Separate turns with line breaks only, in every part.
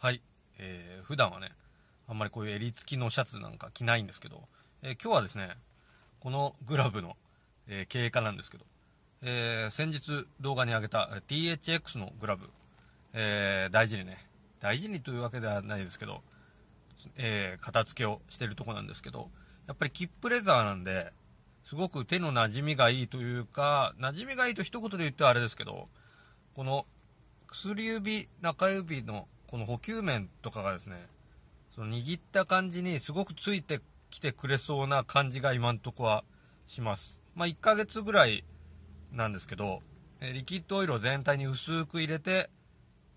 はい、えー、普段はねあんまりこういう襟付きのシャツなんか着ないんですけど、えー、今日はですねこのグラブの、えー、経過なんですけど、えー、先日動画に上げた THX のグラブ、えー、大事にね大事にというわけではないですけど、えー、片付けをしてるとこなんですけどやっぱりキップレザーなんですごく手の馴染みがいいというか馴染みがいいと一言で言ってはあれですけどこの薬指中指のこの補給面とかがですね、その握った感じにすごくついてきてくれそうな感じが今んとこはします。まあ、1ヶ月ぐらいなんですけど、えリキッドオイルを全体に薄く入れて、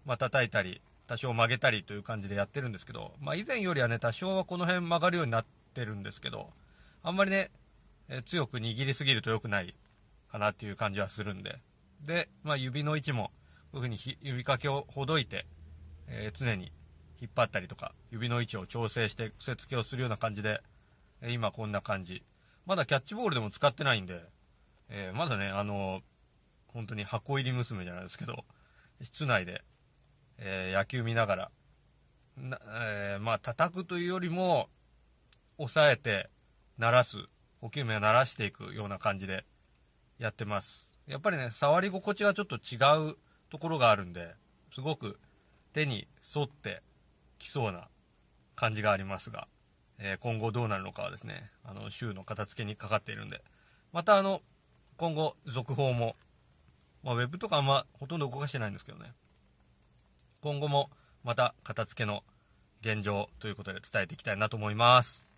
まあ、叩いたり、多少曲げたりという感じでやってるんですけど、まあ、以前よりはね、多少はこの辺曲がるようになってるんですけど、あんまりね、え強く握りすぎると良くないかなっていう感じはするんで。で、まあ、指の位置も、こういうふうに指かけをほどいて、えー、常に引っ張ったりとか、指の位置を調整して癖付けをするような感じで、えー、今こんな感じ。まだキャッチボールでも使ってないんで、えー、まだね、あの本当に箱入り娘じゃないですけど、室内で、え野球見ながら、なえまあ、叩くというよりも、抑えて、鳴らす、呼吸面を鳴らしていくような感じでやってます。やっぱりね、触り心地がちょっと違うところがあるんで、すごく手に沿ってきそうな感じがありますが、えー、今後どうなるのかはですね、あの、週の片付けにかかっているんで、またあの、今後、続報も、まあ、ウェブとかあんまほとんど動かしてないんですけどね、今後もまた片付けの現状ということで伝えていきたいなと思います。